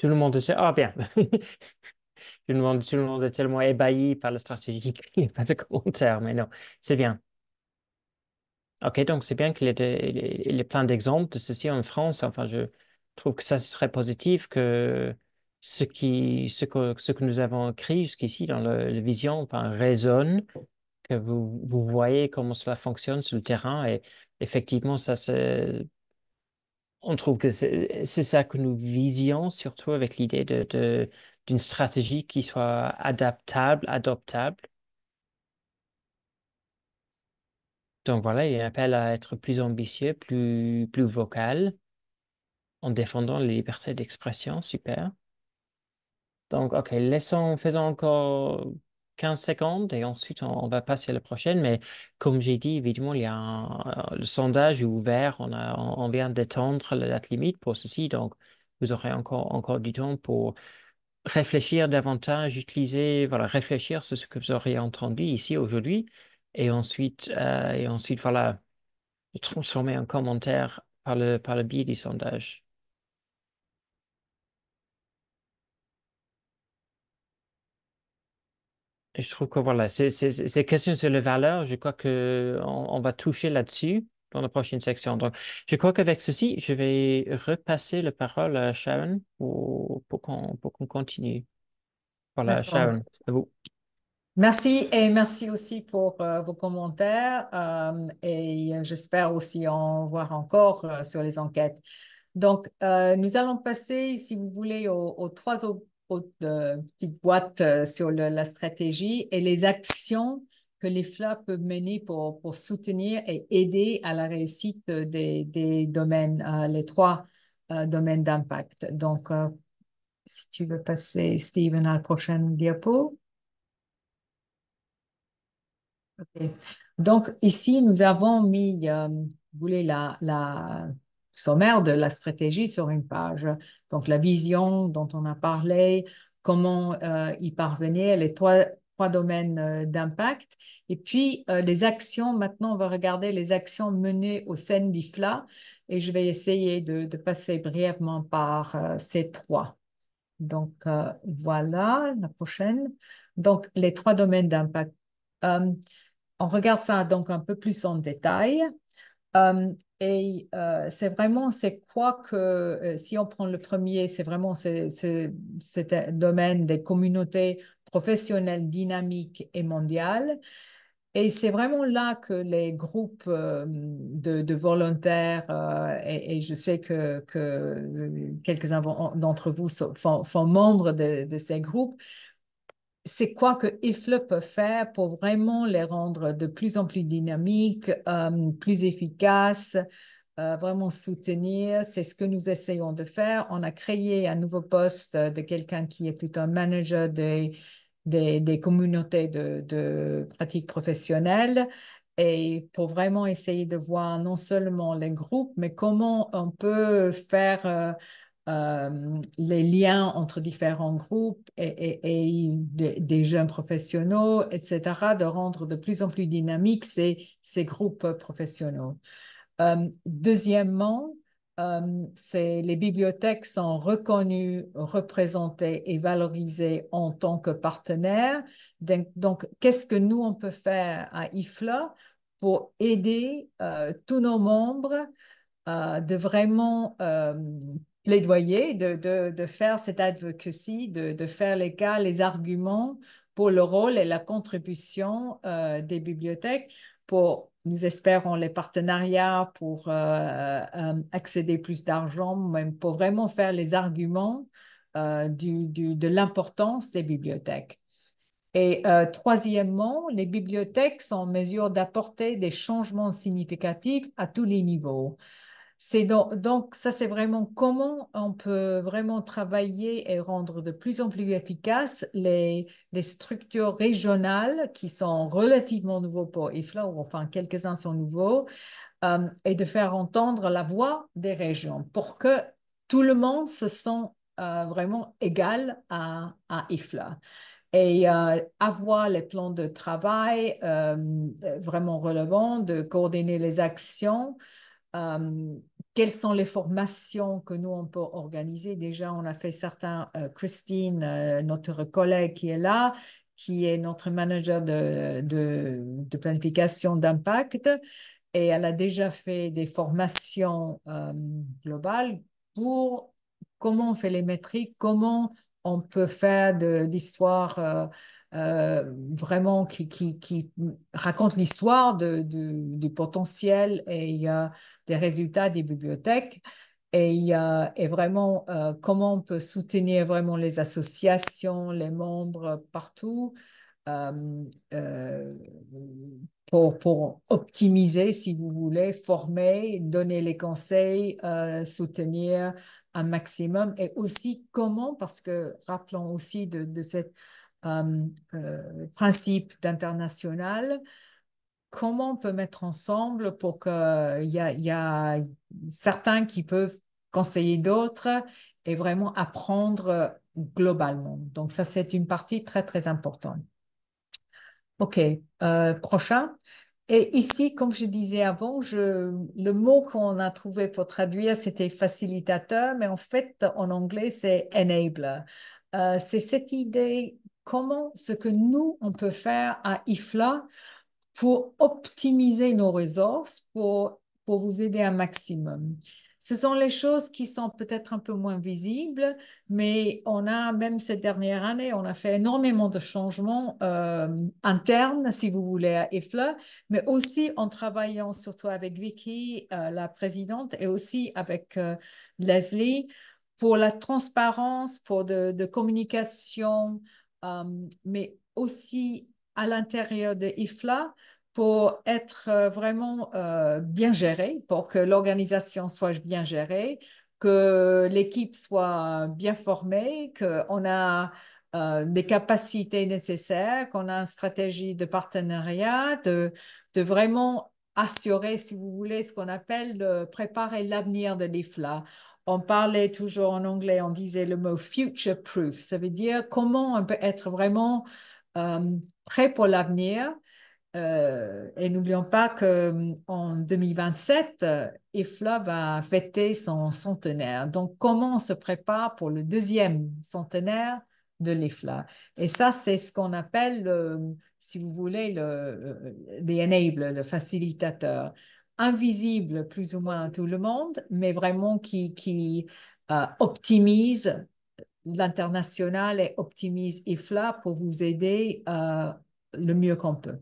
Tout le monde était, ah bien, tout, le monde, tout le monde est tellement ébahi par la stratégie qu'il n'y a pas de commentaire, mais non, c'est bien. Ok, donc c'est bien qu'il y ait plein d'exemples de ceci en France. Enfin, je trouve que ça, c'est très positif que ce, qui, ce, que, ce que nous avons écrit jusqu'ici dans la vision enfin, résonne, que vous, vous voyez comment cela fonctionne sur le terrain et effectivement, ça, c'est on trouve que c'est ça que nous visions, surtout avec l'idée d'une de, stratégie qui soit adaptable, adoptable. Donc voilà, il y a un appel à être plus ambitieux, plus, plus vocal, en défendant les libertés d'expression, super. Donc, ok, laissons, faisons encore 15 secondes et ensuite on, va passer à la prochaine. Mais comme j'ai dit, évidemment, il y a le sondage est ouvert. On, a, vient d'étendre la date limite pour ceci. Donc, vous aurez encore, encore du temps pour réfléchir davantage, utiliser, voilà, réfléchir sur ce que vous auriez entendu ici aujourd'hui. Et ensuite, euh, et ensuite, voilà, transformer en commentaire par le, par le biais du sondage. je trouve que voilà, ces questions sur les valeurs, je crois qu'on on va toucher là-dessus dans la prochaine section. Donc, je crois qu'avec ceci, je vais repasser la parole à Sharon pour, pour qu'on continue. Voilà, Sharon, à vous. Merci et merci aussi pour euh, vos commentaires euh, et j'espère aussi en voir encore euh, sur les enquêtes. Donc, nous allons passer, si vous voulez, aux, aux trois euh, petite boîte euh, sur la stratégie et les actions que les FLA peuvent mener pour, pour soutenir et aider à la réussite des, des domaines, euh, les trois domaines d'impact. Donc, si tu veux passer, Steven, à la prochaine diapo. Donc, ici, nous avons mis, vous voulez, la, la sommaire de la stratégie sur une page. Donc, la vision dont on a parlé, comment euh, y parvenir, les trois, trois domaines euh, d'impact. Et puis, euh, les actions, maintenant, on va regarder les actions menées au sein d'IFLA et je vais essayer de, de passer brièvement par ces trois. Donc, voilà la prochaine. Donc, les trois domaines d'impact. on regarde ça donc un peu plus en détail. Et euh, c'est vraiment, c'est quoi que, euh, si on prend le premier, c'est vraiment ce domaine des communautés professionnelles dynamiques et mondiales. Et c'est vraiment là que les groupes euh, de, de, volontaires, et, je sais que, que quelques-uns d'entre vous sont, font, font, membres de, de ces groupes, c'est quoi que IFLE peut faire pour vraiment les rendre de plus en plus dynamiques, euh, plus efficaces, euh, vraiment soutenir. C'est ce que nous essayons de faire. On a créé un nouveau poste de quelqu'un qui est plutôt un manager des, communautés de, de pratiques professionnelles et pour vraiment essayer de voir non seulement les groupes, mais comment on peut faire euh, euh, les liens entre différents groupes et, des jeunes professionnels, etc., de rendre de plus en plus dynamiques ces, ces groupes professionnels. Euh, deuxièmement, euh, les bibliothèques sont reconnues, représentées et valorisées en tant que partenaires. Donc, qu'est-ce que nous, on peut faire à IFLA pour aider tous nos membres de vraiment plaidoyer, de, de, faire cette advocacy, de, faire les cas, les arguments pour le rôle et la contribution euh, des bibliothèques pour, nous espérons, les partenariats pour euh, euh, accéder plus d'argent, même pour vraiment faire les arguments de l'importance des bibliothèques. Et troisièmement, les bibliothèques sont en mesure d'apporter des changements significatifs à tous les niveaux, c'est donc, donc, ça, c'est vraiment comment on peut vraiment travailler et rendre de plus en plus efficaces les, les structures régionales qui sont relativement nouveaux pour IFLA, ou enfin quelques-uns sont nouveaux, euh, et de faire entendre la voix des régions pour que tout le monde se sent euh, vraiment égal à, à IFLA et euh, avoir les plans de travail vraiment relevant de coordonner les actions, quelles sont les formations que nous, on peut organiser. Déjà, on a fait certains, euh, Christine, euh, notre collègue qui est là, qui est notre manager de, de, planification d'impact, et elle a déjà fait des formations euh, globales pour comment on fait les métriques, comment on peut faire d'histoires vraiment qui, qui, qui raconte l'histoire de, du potentiel et des résultats des bibliothèques et, euh, et vraiment euh, comment on peut soutenir vraiment les associations, les membres partout euh, euh, pour, pour, optimiser, si vous voulez, former, donner les conseils, soutenir un maximum et aussi comment, parce que rappelons aussi de, de ce principe d'international, comment on peut mettre ensemble pour qu'il euh, y a, certains qui peuvent conseiller d'autres et vraiment apprendre euh, globalement. Donc ça, c'est une partie très, très importante. OK, euh, prochain. Et ici, comme je disais avant, le mot qu'on a trouvé pour traduire, c'était facilitateur, mais en fait, en anglais, c'est enable. c'est cette idée, comment ce que nous, on peut faire à IFLA pour optimiser nos ressources, pour, pour vous aider un maximum. Ce sont les choses qui sont peut-être un peu moins visibles, mais on a, même cette dernière année, on a fait énormément de changements euh, internes, si vous voulez, à IFLA, mais aussi en travaillant surtout avec Vicky, euh, la présidente, et aussi avec euh, Leslie, pour la transparence, pour de, de communication, mais aussi à l'intérieur de IFLA pour être euh, vraiment euh, bien géré, pour que l'organisation soit bien gérée, que l'équipe soit bien formée, qu'on a euh, des capacités nécessaires, qu'on a une stratégie de partenariat, de, vraiment assurer, si vous voulez, ce qu'on appelle préparer l'avenir de l'IFLA. On parlait toujours en anglais, on disait le mot future proof, ça veut dire comment on peut être vraiment prêts pour l'avenir. Euh, et n'oublions pas que euh, en 2027, euh, IFLA va fêter son centenaire. Donc, comment on se prépare pour le deuxième centenaire de l'IFLA Et ça, c'est ce qu'on appelle, si vous voulez, le, enable, le facilitateur, invisible plus ou moins à tout le monde, mais vraiment qui, qui optimise l'international et optimise IFLA pour vous aider euh, le mieux qu'on peut.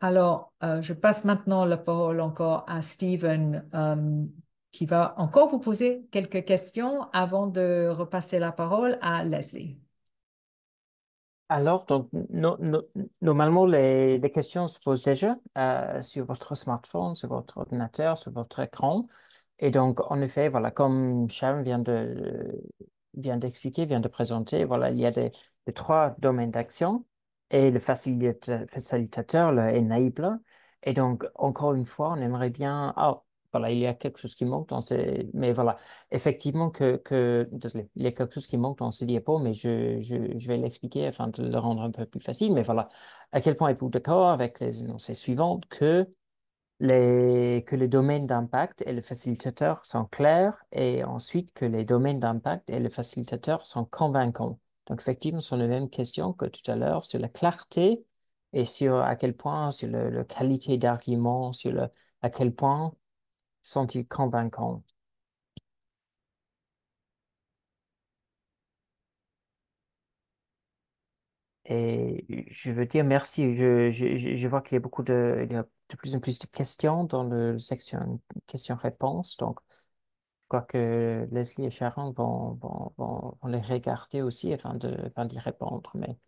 Alors, euh, je passe maintenant la parole encore à Steven euh, qui va encore vous poser quelques questions avant de repasser la parole à Leslie. Alors, donc, normalement, les, questions se posent déjà sur votre smartphone, sur votre ordinateur, sur votre écran. Et donc, en effet, voilà, comme Sharon vient de vient d'expliquer, vient de présenter, voilà, il y a des, trois domaines d'action et le facilitateur, le enable. Et donc, encore une fois, on aimerait bien. Ah, voilà, il y a quelque chose qui manque, dans c'est, mais voilà, effectivement que, il y a quelque chose qui manque dans ce diapo, mais je, je, vais l'expliquer afin de le rendre un peu plus facile, mais voilà, à quel point êtes-vous d'accord avec les énoncés suivantes que les, que les domaines d'impact et les facilitateurs sont clairs et ensuite que les domaines d'impact et les facilitateurs sont convaincants. Donc, effectivement, ce sont les mêmes questions que tout à l'heure sur la clarté et sur à quel point, sur la qualité d'argument, sur le, à quel point sont-ils convaincants. Et je veux dire merci. Je, je, je vois qu'il y a beaucoup de de plus en plus de questions dans la section questions-réponses. Donc, je crois que Leslie et Sharon vont, vont, vont, les regarder aussi afin d'y répondre. Mais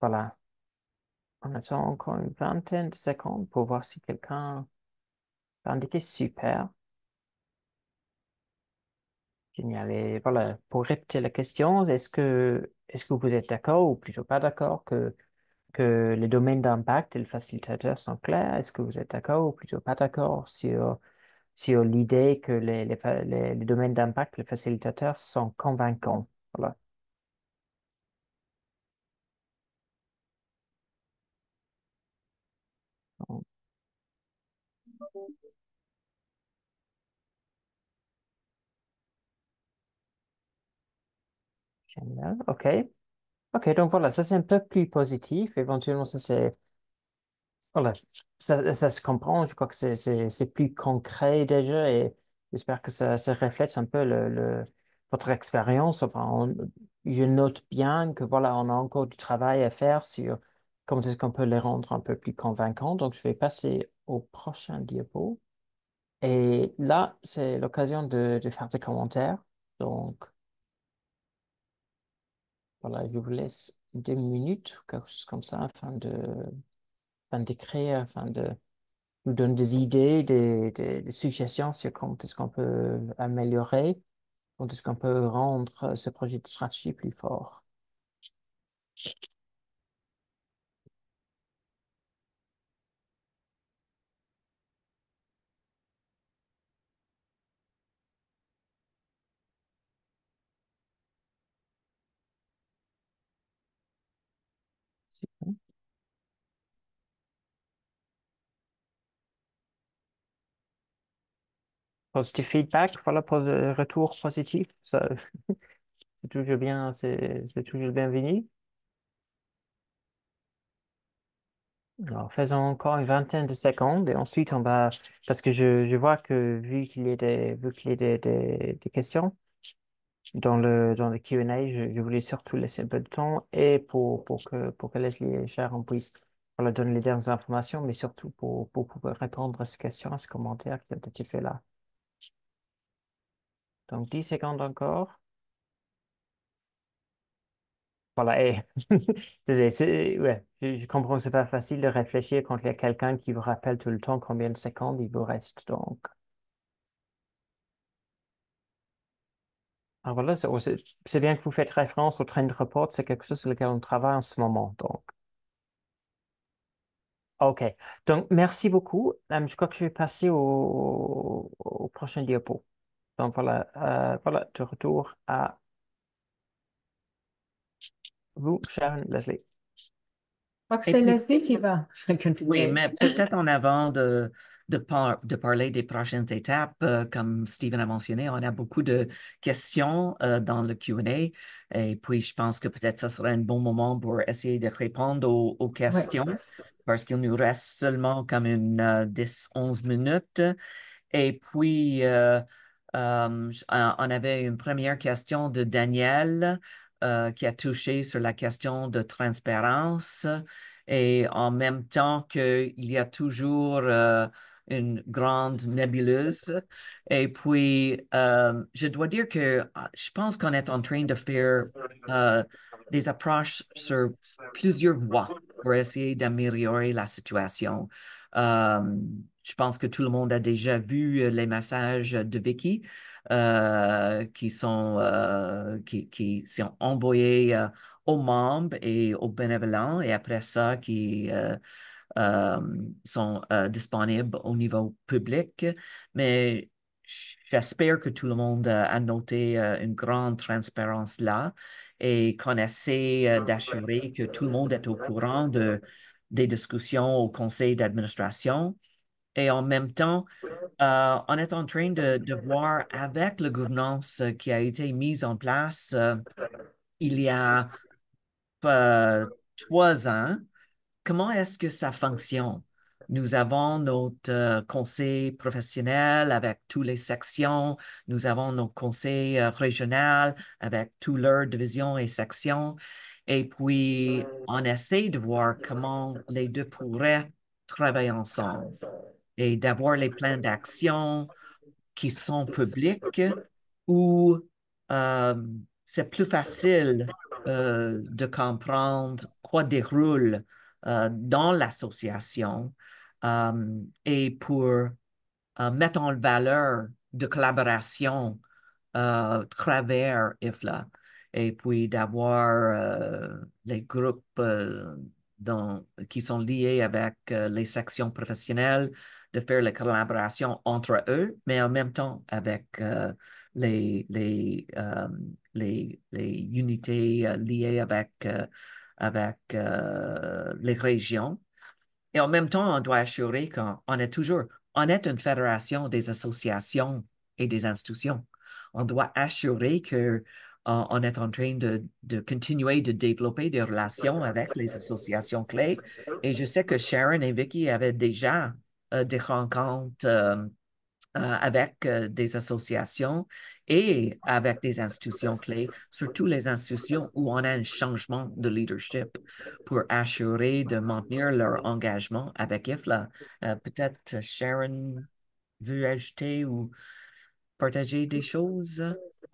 voilà. On attend encore une vingtaine de secondes pour voir si quelqu'un a indiqué super. Génial. Et voilà, pour répéter la question, est-ce que, est-ce que vous êtes d'accord ou plutôt pas d'accord que que les domaines d'impact et le facilitateur sont clairs. Est-ce que vous êtes d'accord ou plutôt pas d'accord sur, sur l'idée que les, les, les, domaines d'impact, et le facilitateur sont convaincants? Voilà. ok. Ok, donc voilà, ça c'est un peu plus positif. Éventuellement, ça c'est... Voilà, ça, ça se comprend. Je crois que c'est, plus concret déjà et j'espère que ça, ça reflète un peu le, votre expérience. Enfin, je note bien que voilà, on a encore du travail à faire sur comment est-ce qu'on peut les rendre un peu plus convaincants. Donc, je vais passer au prochain diapo. Et là, c'est l'occasion de, de faire des commentaires. Donc, voilà, je vous laisse deux minutes, quelque chose comme ça, afin de, afin d'écrire, afin de nous donner des idées, des, suggestions sur comment est-ce qu'on peut améliorer, ou est-ce qu'on peut rendre ce projet de stratégie plus fort. du feedback, voilà, retour positif, c'est toujours bien, c'est, toujours bienvenu. Alors, faisons encore une vingtaine de secondes et ensuite on va, parce que je, je vois que vu qu'il y a des, vu qu'il y a des, des, questions dans le, dans le Q&A, je, je, voulais surtout laisser un peu de temps et pour, pour que, pour que Leslie et Sharon puissent voilà, donner les dernières informations, mais surtout pour, pour pouvoir répondre à ces questions, à ce commentaires qui a été fait là. Donc 10 secondes encore. Voilà, et je, comprends que ce n'est pas facile de réfléchir quand il y a quelqu'un qui vous rappelle tout le temps combien de secondes il vous reste. Donc. Alors voilà, c'est bien que vous faites référence au train de report, c'est quelque chose sur lequel on travaille en ce moment. Donc. OK. Donc, merci beaucoup. Euh, je crois que je vais passer au, au prochain diapo. Donc voilà, euh, de retour à vous, Sharon Leslie. Je crois que c'est Leslie qui va continuer. Oui, mais peut-être en avant de, de, parler des prochaines étapes. Euh, comme Stephen a mentionné, on a beaucoup de questions euh, dans le QA. Et puis, je pense que peut-être ce serait un bon moment pour essayer de répondre aux, questions parce qu'il nous reste seulement comme une 10-11 euh, minutes. Et puis, euh, on avait une première question de Daniel euh, qui a touché sur la question de transparence et en même temps qu'il y a toujours euh, une grande nébuleuse. Et puis, je dois dire que je pense qu'on est en train de faire des approches sur plusieurs voies pour essayer d'améliorer la situation. Je pense que tout le monde a déjà vu euh, les messages de Becky euh, qui, sont, euh, qui, sont envoyés aux membres et aux bénévolents et après ça qui sont disponibles au niveau public. Mais j'espère que tout le monde a noté une grande transparence là et qu'on essaie d'assurer que tout le monde est au courant de, des discussions au conseil d'administration et en même temps, euh, on est en train de, voir avec la gouvernance euh, qui a été mise en place euh, il y a trois ans, comment est-ce que ça fonctionne? Nous avons notre conseil professionnel avec toutes les sections, nous avons nos conseils régionaux avec toutes leurs divisions et sections, et puis on essaie de voir comment les deux pourraient travailler ensemble et d'avoir les plans d'action qui sont publics où euh, c'est plus facile euh, de comprendre quoi déroule euh, dans l'association et pour mettre en valeur de collaboration à travers IFLA et puis d'avoir les groupes qui sont liés avec les sections professionnelles, de faire la collaboration entre eux, mais en même temps avec euh, les, euh, les, les, unités euh, liées avec, avec les régions. Et en même temps, on doit assurer qu'on est toujours, on est une fédération des associations et des institutions. On doit assurer que on est en train de, de, continuer de développer des relations avec les associations clés. Et je sais que Sharon et Vicky avaient déjà euh, des rencontres euh, euh, avec des associations et avec des institutions clés, surtout les institutions où on a un changement de leadership pour assurer de maintenir leur engagement avec IFLA. Peut-être Sharon veut ajouter ou partager des choses.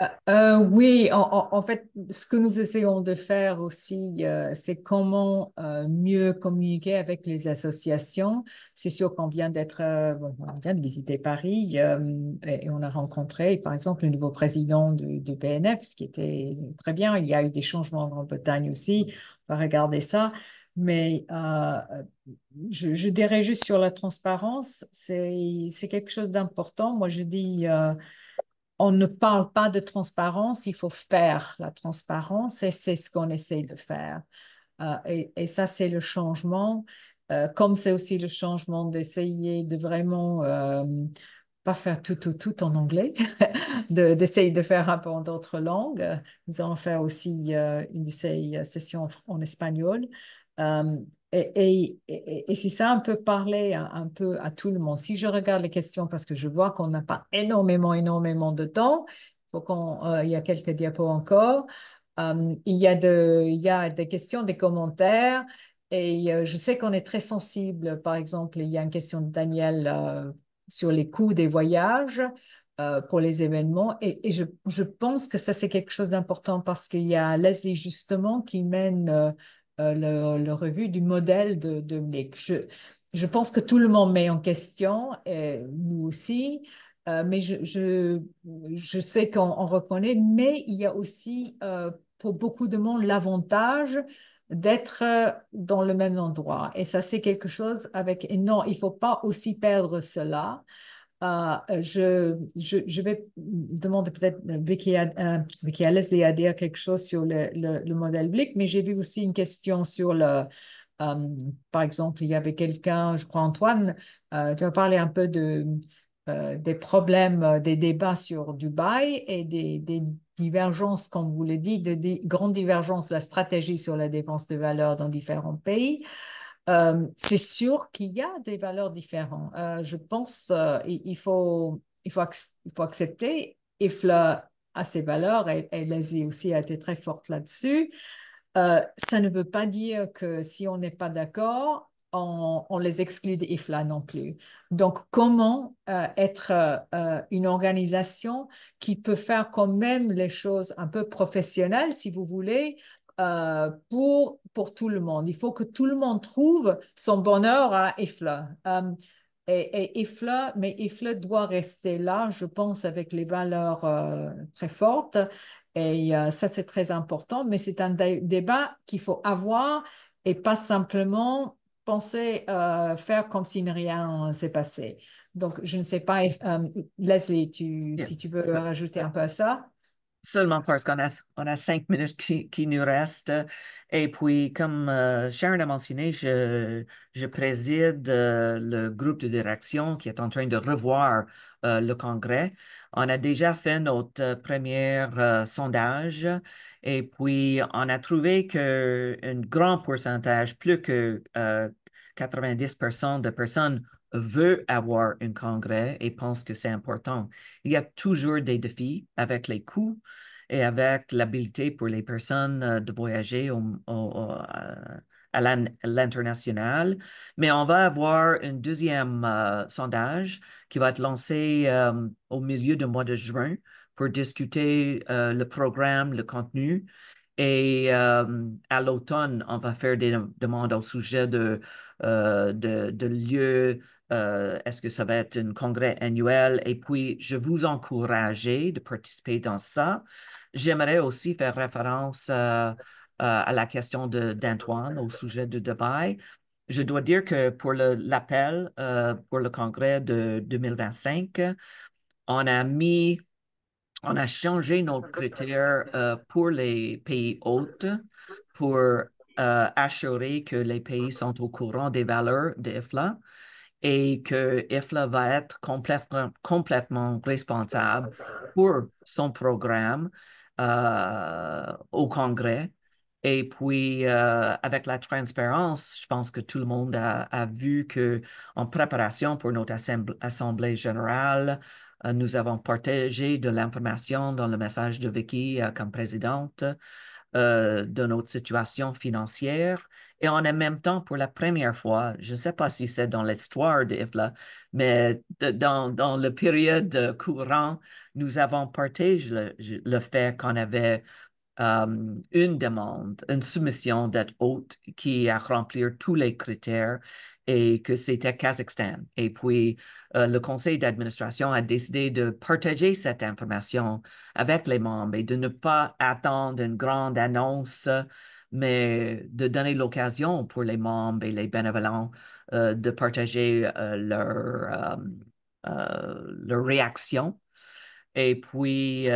Euh, euh, oui, en, fait, ce que nous essayons de faire aussi, euh, c'est comment mieux communiquer avec les associations. C'est sûr qu'on vient d'être, on vient de visiter Paris et, on a rencontré, par exemple, le nouveau président du, BNF, ce qui était très bien. Il y a eu des changements en Grande-Bretagne aussi. On va regarder ça. Mais je, dirais juste sur la transparence, c'est quelque chose d'important. Moi, je dis, on ne parle pas de transparence, il faut faire la transparence et c'est ce qu'on essaie de faire. Euh, et, ça, c'est le changement, euh, comme c'est aussi le changement d'essayer de vraiment euh, pas faire tout, tout, tout en anglais, d'essayer de, faire un peu en d'autres langues. Nous allons faire aussi une session en espagnol et, si ça un peut parler un, peu à tout le monde, si je regarde les questions parce que je vois qu'on n'a pas énormément, énormément de temps, faut qu'on, euh, il y a quelques diapos encore. Euh, il, y a de, il y a des questions, des commentaires, et euh, je sais qu'on est très sensible. Par exemple, il y a une question de Daniel sur les coûts des voyages pour les événements, et, je, je, pense que ça, c'est quelque chose d'important parce qu'il y a l'Asie, justement, qui mène euh, le, le, revue du modèle de, de Je, je pense que tout le monde met en question, et euh, nous aussi, euh, mais je, je, je sais qu'on reconnaît, mais il y a aussi pour beaucoup de monde l'avantage d'être dans le même endroit. Et ça, c'est quelque chose avec... non, il faut pas aussi perdre cela. Ah, euh, je, vais demander peut-être à euh, euh, Vicky Alice à dire quelque chose sur le, modèle BLIC, mais j'ai vu aussi une question sur le, par exemple, il y avait quelqu'un, je crois Antoine, tu as parlé un peu de, des problèmes, des débats sur Dubaï et des, des divergences, comme vous l'avez dit, de grandes divergences, la stratégie sur la défense de valeur dans différents pays. Euh, c'est sûr qu'il y a des valeurs différentes. Euh, je pense qu'il euh, faut, il, faut il faut accepter IFLA a ses valeurs et, les aussi a été très forte là-dessus. ça ne veut pas dire que si on n'est pas d'accord, on, les exclut de IFLA non plus. Donc, comment être une organisation qui peut faire quand même les choses un peu professionnelles, si vous voulez, euh, pour, pour tout le monde. Il faut que tout le monde trouve son bonheur à Ifla. Euh, et, mais Ifla doit rester là, je pense, avec les valeurs euh, très fortes. Et ça, c'est très important, mais c'est un débat qu'il faut avoir et pas simplement penser faire comme si rien s'est passé. Donc, je ne sais pas, Leslie, tu, si tu veux rajouter un peu à ça. Seulement parce qu'on a, on a cinq minutes qui, nous restent. Et puis, comme euh, Sharon a mentionné, je, je préside euh, le groupe de direction qui est en train de revoir euh, le congrès. On a déjà fait notre premier sondage et puis on a trouvé qu'un grand pourcentage, plus que 90% de personnes veut avoir un congrès et pense que c'est important. Il y a toujours des défis avec les coûts et avec l'habilité pour les personnes euh, de voyager à l'international. Mais on va avoir un deuxième euh, sondage qui va être lancé euh, au milieu du mois de juin pour discuter le programme, le contenu. Et à l'automne, on va faire des demandes au sujet de, de, de lieux euh, est-ce que ça va être un congrès annuel? Et puis, je vous encourage de participer dans ça. J'aimerais aussi faire référence euh, euh, à la question d'Antoine au sujet de Dubaï. Je dois dire que pour l'appel pour le congrès de 2025, on a mis, on a changé nos critères pour les pays hautes pour assurer que les pays sont au courant des valeurs de et que IFLA va être complètement, responsable pour son programme euh, au Congrès. Et puis, euh, avec la transparence, je pense que tout le monde a, vu que en préparation pour notre assemblée, générale, euh, nous avons partagé de l'information dans le message de Vicky comme présidente. Euh, de notre situation financière. Et en même temps, pour la première fois, je ne sais pas si c'est dans l'histoire d'IFLA, mais dans, dans la période courante, nous avons partagé le, fait qu'on avait euh, une demande, une soumission d'être haute qui a rempli tous les critères et que c'était Kazakhstan. Et puis, euh, le conseil d'administration a décidé de partager cette information avec les membres et de ne pas attendre une grande annonce, mais de donner l'occasion pour les membres et les bénévoles euh, de partager euh, leur, leur réaction. Et puis,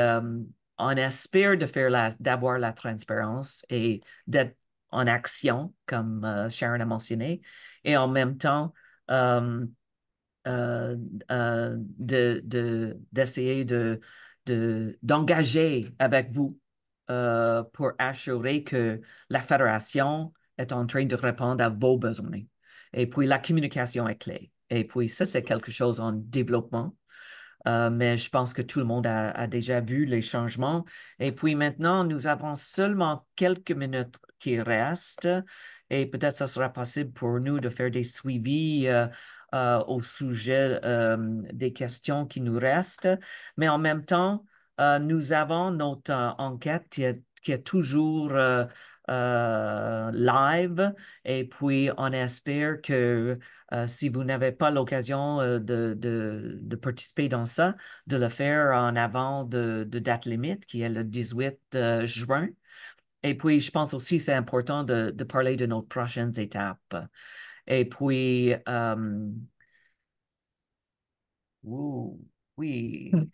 on espère d'avoir la, la transparence et d'être en action, comme Sharon a mentionné, et en même temps euh, euh, euh d'essayer de, d'engager avec vous euh, pour assurer que la fédération est en train de répondre à vos besoins. Et puis, la communication est clé. Et puis, ça, c'est quelque chose en développement. mais je pense que tout le monde a, déjà vu les changements. Et puis maintenant, nous avons seulement quelques minutes qui restent et peut-être ça sera possible pour nous de faire des suivis euh, euh, au sujet euh, des questions qui nous restent. Mais en même temps, nous avons notre enquête qui est, toujours live et puis on espère que si vous n'avez pas l'occasion de, participer dans ça, de le faire en avant de date limite qui est le 18 juin. Et puis, je pense aussi que c'est important de, parler de nos prochaines étapes. Et puis, euh, oui. Mm.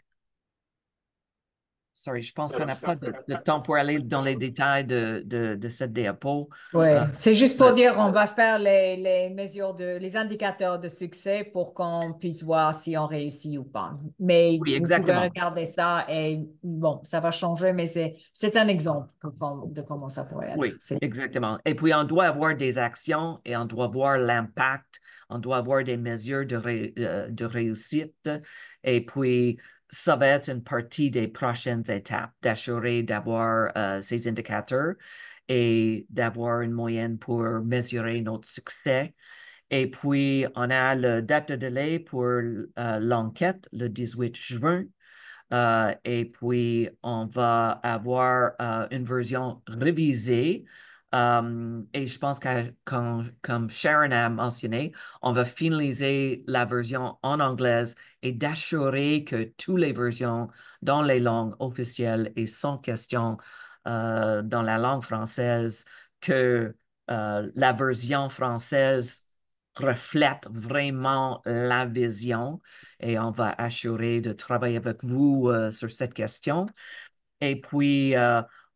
Sorry, je pense qu'on n'a pas le temps pour aller dans les détails de, cette diapo. E oui, euh, c'est juste pour dire on euh, va faire les, mesures, de, les indicateurs de succès pour qu'on puisse voir si on réussit ou pas. Mais oui, vous regarder ça et bon, ça va changer, mais c'est un exemple de comment ça pourrait être. Oui, exactement. Et puis, on doit avoir des actions et on doit voir l'impact on doit avoir des mesures de, euh, de réussite. Et puis, ça va être une partie des prochaines étapes, d'assurer d'avoir euh, ces indicateurs et d'avoir une moyenne pour mesurer notre succès. Et puis, on a le date de délai pour euh, l'enquête, le 18 juin. Euh, et puis, on va avoir une version révisée et je pense que, comme, Sharon a mentionné, on va finaliser la version en anglaise et d'assurer que toutes les versions dans les langues officielles et sans question euh, dans la langue française, que euh, la version française reflète vraiment la vision et on va assurer de travailler avec vous euh, sur cette question. Et puis,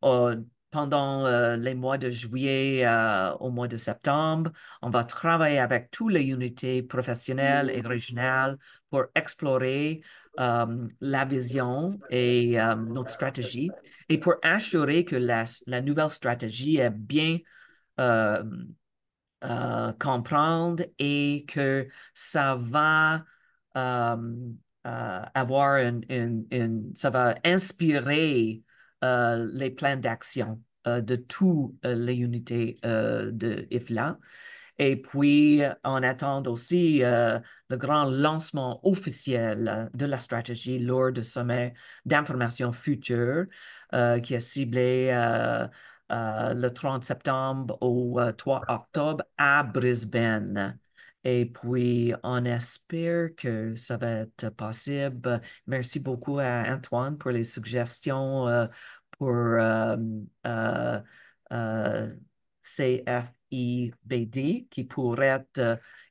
oh, pendant euh, les mois de juillet euh, au mois de septembre. On va travailler avec toutes les unités professionnelles et mm. régionales pour explorer euh, la vision et notre stratégie et pour assurer que la, nouvelle stratégie est bien comprendre et que ça va avoir une, ça va inspirer euh, les plans d'action euh, de toutes euh, les unités de IFLA. Et puis, on attend aussi le grand lancement officiel de la stratégie lors du sommet d'information future qui est ciblé le 30 septembre au 3 octobre à Brisbane. Et puis, on espère que ça va être possible. Merci beaucoup à Antoine pour les suggestions euh, pour euh, euh, euh CFIBD qui pourrait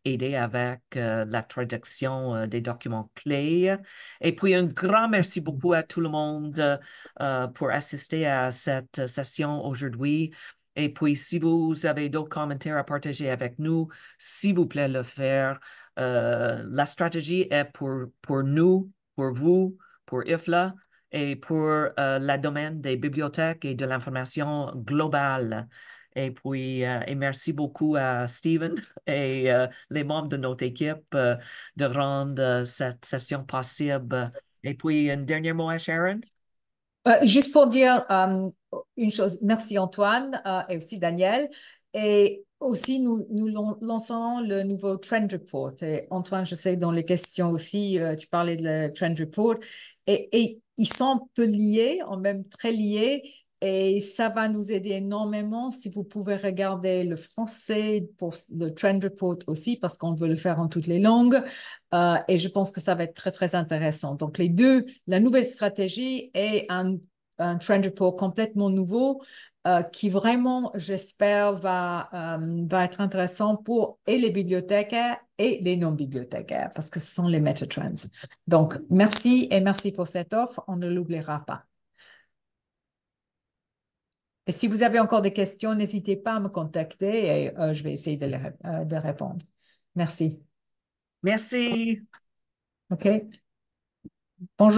aider avec la traduction des documents clés. Et puis, un grand merci beaucoup à tout le monde pour assister à cette session aujourd'hui. Et puis, si vous avez d'autres commentaires à partager avec nous, s'il vous plaît, le faire. Euh, la stratégie est pour, pour nous, pour vous, pour IFLA et pour euh, la domaine des bibliothèques et de l'information globale. Et puis, euh, et merci beaucoup à Steven et les membres de notre équipe de rendre cette session possible. Et puis, un dernier mot à Sharon? juste pour dire, um, une chose, merci Antoine euh, et aussi Daniel. Et aussi, nous, nous lançons le nouveau Trend Report. Et Antoine, je sais, dans les questions aussi, euh, tu parlais de le Trend Report. Et, et, ils sont un peu liés, en même très liés. Et ça va nous aider énormément si vous pouvez regarder le français pour le Trend Report aussi, parce qu'on veut le faire en toutes les langues. Euh, et je pense que ça va être très, très intéressant. Donc, les deux, la nouvelle stratégie et un un trend report complètement nouveau euh, qui vraiment, j'espère, va, euh, va être intéressant pour et les bibliothécaires et les non-bibliothécaires, parce que ce sont les metatrends. Donc, merci et merci pour cette offre. On ne l'oubliera pas. Et si vous avez encore des questions, n'hésitez pas à me contacter et euh, je vais essayer de, de répondre. Merci. Merci. OK. Bonjour.